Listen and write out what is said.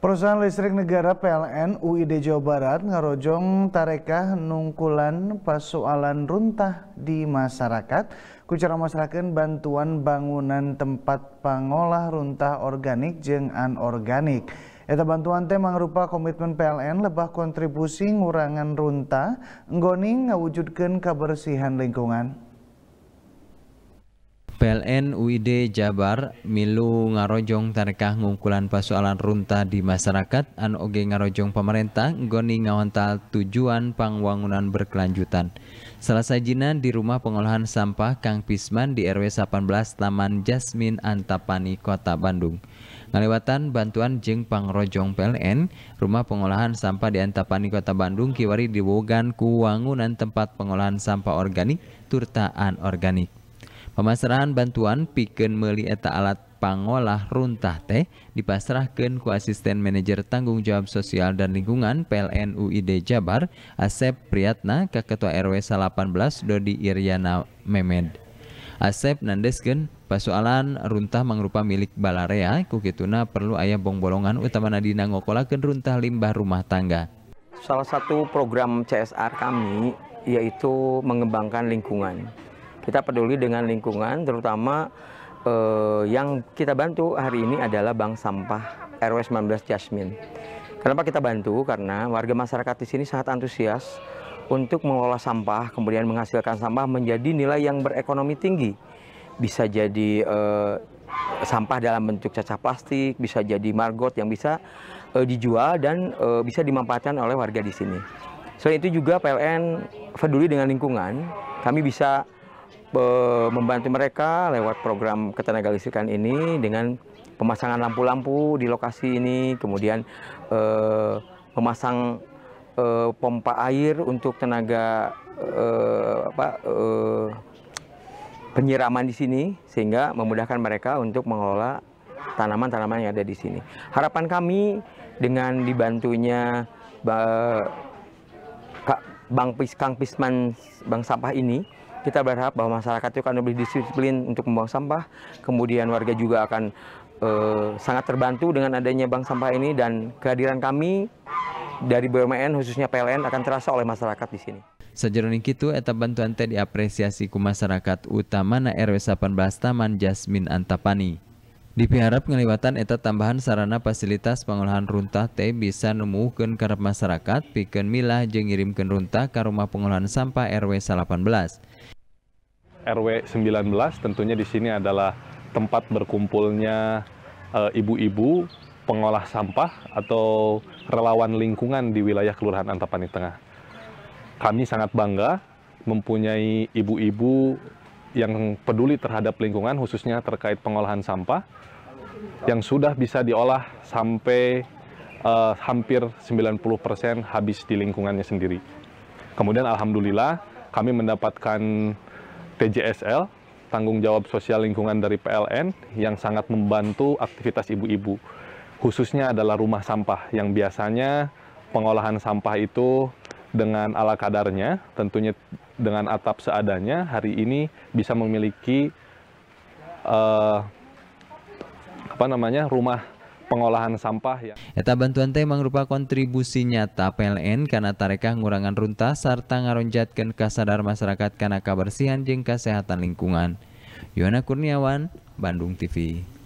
Perusahaan listrik negara PLN UID Jawa Barat ngerojong tarekah nungkulan persoalan runtah di masyarakat. Kucara masyarakat bantuan bangunan tempat pengolah runtah organik jeng anorganik. Eta bantuan teh mangrupa komitmen PLN lebah kontribusi ngurangan runtah, nggoning ngawujudkan kebersihan lingkungan. PLN UID Jabar milu ngarojong tarekah ngungkulan persoalan runta di masyarakat an oge ngarojong pemerintah goni ngawantal tujuan pangwangunan berkelanjutan. Salah sajina di rumah pengolahan sampah Kang Pisman di RW 18 Taman Jasmin Antapani Kota Bandung. Ngalewatan bantuan jeng pangrojong PLN, rumah pengolahan sampah di Antapani Kota Bandung kiwari diwogan kuwangunan tempat pengolahan sampah organik turtaan organik. Pemasrahan bantuan piken meli eta alat pangolah runtah teh dipasrahkan ku asisten manajer tanggung jawab sosial dan lingkungan PLN UID Jabar Asep Priyatna ke Ketua RW 18 Dodi Iryana Memed. Asep nandesken pasoalan runtah mangrupa milik balarea kukituna perlu ayah bongbolongan utama Nadina ngokolakan runtah limbah rumah tangga. Salah satu program CSR kami yaitu mengembangkan lingkungan kita peduli dengan lingkungan, terutama eh, yang kita bantu hari ini adalah bank sampah RW 19 Jasmine. Kenapa kita bantu? Karena warga masyarakat di sini sangat antusias untuk mengelola sampah, kemudian menghasilkan sampah menjadi nilai yang berekonomi tinggi. Bisa jadi eh, sampah dalam bentuk cacah plastik, bisa jadi margot yang bisa eh, dijual dan eh, bisa dimanfaatkan oleh warga di sini. Selain itu juga PLN peduli dengan lingkungan, kami bisa membantu mereka lewat program ketenaga listrikan ini dengan pemasangan lampu-lampu di lokasi ini, kemudian eh, memasang eh, pompa air untuk tenaga eh, apa, eh, penyiraman di sini, sehingga memudahkan mereka untuk mengelola tanaman-tanaman yang ada di sini. Harapan kami dengan dibantunya Bang Pis, Pisman Bang Sampah ini kita berharap bahwa masyarakat itu akan lebih disiplin untuk membuang sampah, kemudian warga juga akan eh, sangat terbantu dengan adanya bank sampah ini dan kehadiran kami dari BUMN khususnya PLN akan terasa oleh masyarakat di sini. Sejeroni itu, eta bantuan teh diapresiasi ku masyarakat na RW 18 Taman Jasmine Antapani. Dipiharap ngeliwatan eta tambahan sarana fasilitas pengolahan runtah teh bisa nemukan karep masyarakat piken milah jeng ngirimkan runtah ke rumah pengolahan sampah RW 18. RW 19 tentunya di sini adalah tempat berkumpulnya eh, ibu-ibu e, pengolah sampah atau relawan lingkungan di wilayah Kelurahan Antapani Tengah. Kami sangat bangga mempunyai ibu-ibu yang peduli terhadap lingkungan khususnya terkait pengolahan sampah yang sudah bisa diolah sampai uh, hampir 90% habis di lingkungannya sendiri. Kemudian alhamdulillah kami mendapatkan TJSL tanggung jawab sosial lingkungan dari PLN yang sangat membantu aktivitas ibu-ibu. Khususnya adalah rumah sampah yang biasanya pengolahan sampah itu dengan ala kadarnya, tentunya dengan atap seadanya, hari ini bisa memiliki uh, apa namanya rumah pengolahan sampah ya. Eta bantuan teh merupakan kontribusi nyata PLN karena tarekah ngurangan runtah serta ngaronjatkan kesadaran masyarakat karena kebersihan jeng kesehatan lingkungan. Yona Kurniawan, Bandung TV.